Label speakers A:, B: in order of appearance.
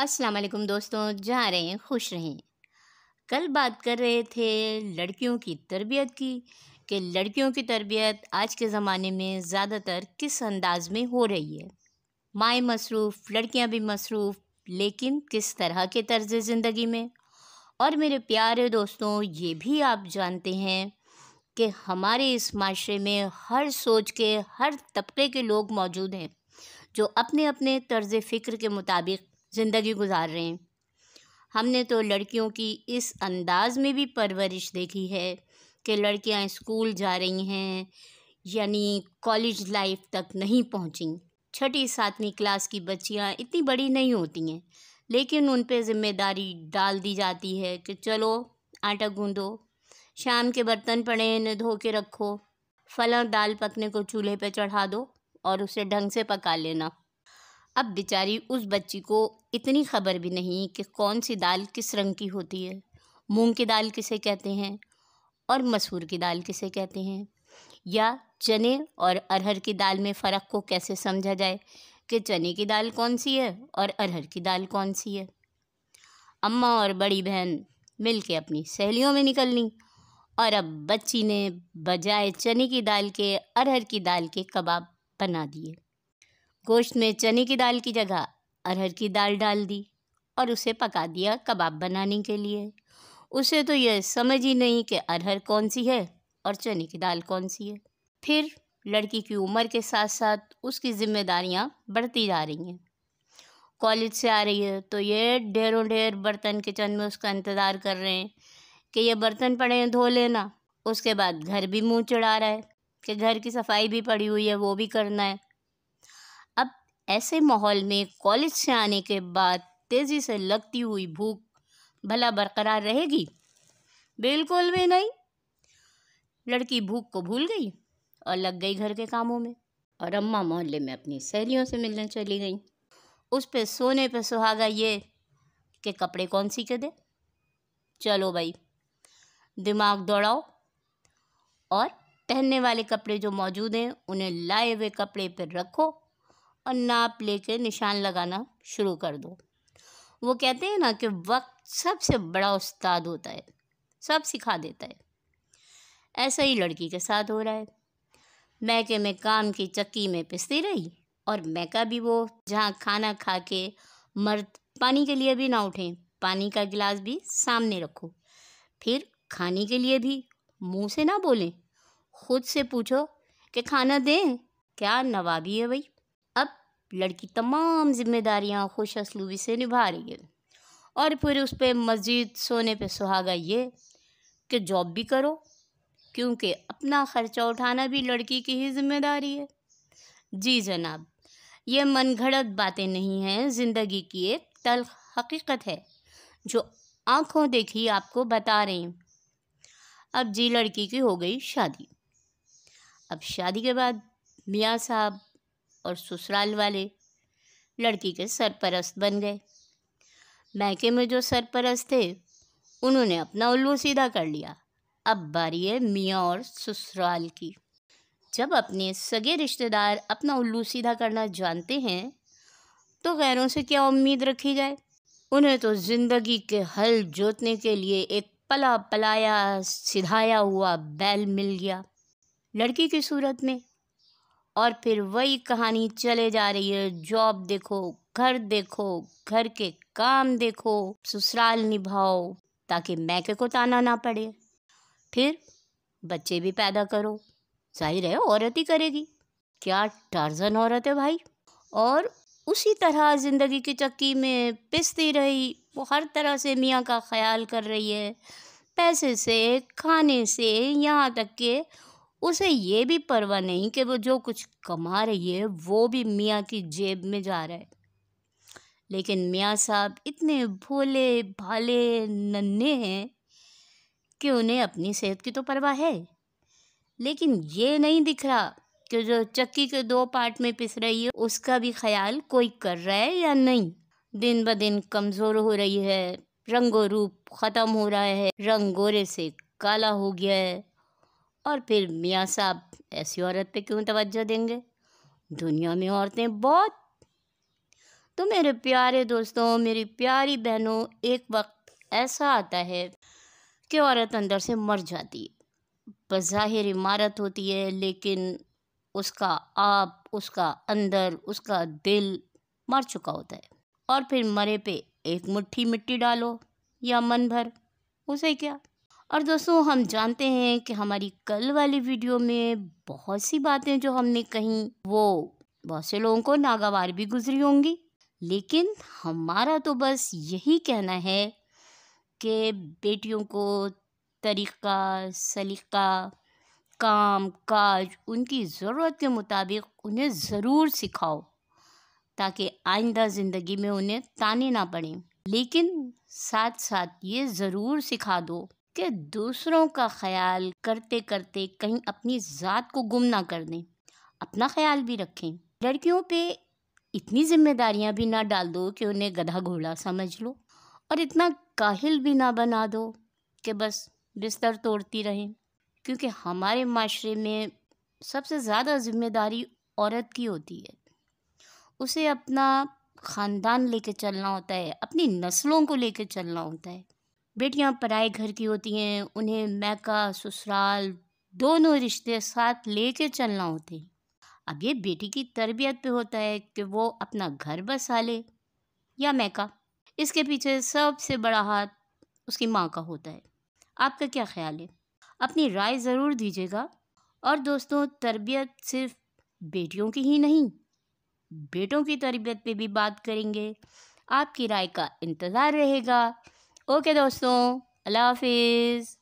A: अस्सलाम वालेकुम दोस्तों जहाँ हैं खुश रहें कल बात कर रहे थे लड़कियों की तरबियत की कि लड़कियों की तरबियत आज के ज़माने में ज़्यादातर किस अंदाज में हो रही है माए मसरूफ़ लड़कियाँ भी मसरूफ़ लेकिन किस तरह के तर्ज ज़िंदगी में और मेरे प्यारे दोस्तों ये भी आप जानते हैं कि हमारे इस माशरे में हर सोच के हर तबके के लोग मौजूद हैं जो अपने अपने तर्ज फ़िक्र के मुताबिक ज़िंदगी गुजार रहे हैं हमने तो लड़कियों की इस अंदाज में भी परवरिश देखी है कि लड़कियां स्कूल जा रही हैं यानी कॉलेज लाइफ तक नहीं पहुंची छठी सातवीं क्लास की बच्चियां इतनी बड़ी नहीं होती हैं लेकिन उन पर ज़िम्मेदारी डाल दी जाती है कि चलो आटा गूँधो शाम के बर्तन पड़े इन्हें धो के रखो फल दाल पकने को चूल्हे पर चढ़ा दो और उसे ढंग से पका लेना अब बेचारी उस बच्ची को इतनी खबर भी नहीं कि कौन सी दाल किस रंग की होती है मूंग की दाल किसे कहते हैं और मसूर की दाल किसे कहते हैं या चने और अरहर की दाल में फ़र्क को कैसे समझा जाए कि चने की दाल कौन सी है और अरहर की दाल कौन सी है अम्मा और बड़ी बहन मिल के अपनी सहेलियों में निकलनी और अब बच्ची ने बजाय चने की दाल के अरहर की दाल के कबाब बना दिए गोश्त में चने की दाल की जगह अरहर की दाल डाल दी और उसे पका दिया कबाब बनाने के लिए उसे तो यह समझ ही नहीं कि अरहर कौन सी है और चने की दाल कौन सी है फिर लड़की की उम्र के साथ साथ उसकी जिम्मेदारियाँ बढ़ती जा रही हैं कॉलेज से आ रही है तो ये ढेरों ढेर बर्तन किचन में उसका इंतज़ार कर रहे हैं कि ये बर्तन पड़े हैं धो लेना उसके बाद घर भी मुंह चढ़ा रहा है कि घर की सफाई भी पड़ी हुई है वो भी करना है ऐसे माहौल में कॉलेज से आने के बाद तेज़ी से लगती हुई भूख भला बरकरार रहेगी बिल्कुल भी नहीं लड़की भूख को भूल गई और लग गई घर के कामों में और अम्मा मोहल्ले में अपनी सहेलियों से मिलने चली गई उस पे सोने पे सुहागा ये कि कपड़े कौन सी के दे चलो भाई दिमाग दौड़ाओ और पहनने वाले कपड़े जो मौजूद हैं उन्हें लाए हुए कपड़े पर रखो और नाप लेकर निशान लगाना शुरू कर दो वो कहते हैं ना कि वक्त सबसे बड़ा उस्ताद होता है सब सिखा देता है ऐसा ही लड़की के साथ हो रहा है मैके में काम की चक्की में पिसती रही और मैका भी वो जहाँ खाना खा के मर्द पानी के लिए भी ना उठें पानी का गिलास भी सामने रखो फिर खाने के लिए भी मुंह से ना बोलें खुद से पूछो कि खाना दें क्या नवाबी है भाई लड़की तमाम जिम्मेदारियाँ खुश असलूबी से निभा रही है और फिर उस पर मज़ीद सोने पे सुहागा ये कि जॉब भी करो क्योंकि अपना ख़र्चा उठाना भी लड़की की ही जिम्मेदारी है जी जनाब ये मन घड़त बातें नहीं हैं ज़िंदगी की एक तल हकीकत है जो आँखों देखी आपको बता रही अब जी लड़की की हो गई शादी अब शादी के बाद मियाँ साहब और ससुराल वाले लड़की के सरपरस्त बन गए मैके में जो सरपरस्त थे उन्होंने अपना उल्लू सीधा कर लिया अब बारी है मियाँ और ससुराल की जब अपने सगे रिश्तेदार अपना उल्लू सीधा करना जानते हैं तो गैरों से क्या उम्मीद रखी जाए उन्हें तो ज़िंदगी के हल जोतने के लिए एक पला पलाया सिधाया हुआ बैल मिल गया लड़की की सूरत में और फिर वही कहानी चले जा रही है जॉब देखो घर देखो घर के काम देखो ससुराल निभाओ ताकि मैके को ताना ना पड़े फिर बच्चे भी पैदा करो जाहिर है औरत ही करेगी क्या टार्जन औरत है भाई और उसी तरह ज़िंदगी की चक्की में पिसती रही वो हर तरह से मियाँ का ख्याल कर रही है पैसे से खाने से यहाँ तक के उसे ये भी परवाह नहीं कि वो जो कुछ कमा रही है वो भी मियाँ की जेब में जा रहा है लेकिन मियाँ साहब इतने भोले भाले नन्हे हैं कि उन्हें अपनी सेहत की तो परवाह है लेकिन ये नहीं दिख रहा कि जो चक्की के दो पार्ट में पिस रही है उसका भी ख्याल कोई कर रहा है या नहीं दिन ब दिन कमज़ोर हो रही है रंगो रूप ख़त्म हो रहा है रंग गोरे से काला हो गया है और फिर मियाँ साहब ऐसी औरत पे क्यों तवज्जो देंगे दुनिया में औरतें बहुत तो मेरे प्यारे दोस्तों मेरी प्यारी बहनों एक वक्त ऐसा आता है कि औरत अंदर से मर जाती है बज़ाहिर इमारत होती है लेकिन उसका आप उसका अंदर उसका दिल मर चुका होता है और फिर मरे पे एक मुट्ठी मिट्टी डालो या मन भर उसे क्या और दोस्तों हम जानते हैं कि हमारी कल वाली वीडियो में बहुत सी बातें जो हमने कही वो बहुत से लोगों को नागावार भी गुजरी होंगी लेकिन हमारा तो बस यही कहना है कि बेटियों को तरीक़ा सलीका काम काज उनकी ज़रूरत के मुताबिक उन्हें ज़रूर सिखाओ ताकि आइंदा ज़िंदगी में उन्हें ताने ना पड़ें लेकिन साथ साथ ये ज़रूर सिखा दो कि दूसरों का ख्याल करते करते कहीं अपनी ज़ात को गुम ना कर दें अपना ख्याल भी रखें लड़कियों पे इतनी ज़िम्मेदारियाँ भी ना डाल दो कि उन्हें गधा घोड़ा समझ लो और इतना काहिल भी ना बना दो कि बस बिस्तर तोड़ती रहें क्योंकि हमारे माशरे में सबसे ज़्यादा जिम्मेदारी औरत की होती है उसे अपना ख़ानदान लेके चलना होता है अपनी नस्लों को लेके चलना होता है बेटियां पराए घर की होती हैं उन्हें मैका ससुराल दोनों रिश्ते साथ लेके चलना होते हैं अब ये बेटी की तरबियत पे होता है कि वो अपना घर बसा ले या मैका इसके पीछे सबसे बड़ा हाथ उसकी माँ का होता है आपका क्या ख्याल है अपनी राय ज़रूर दीजिएगा और दोस्तों तरबियत सिर्फ बेटियों की ही नहीं बेटों की तरबियत पे भी बात करेंगे आपकी राय का इंतज़ार रहेगा ओके दोस्तों अल्लाह हाफिज़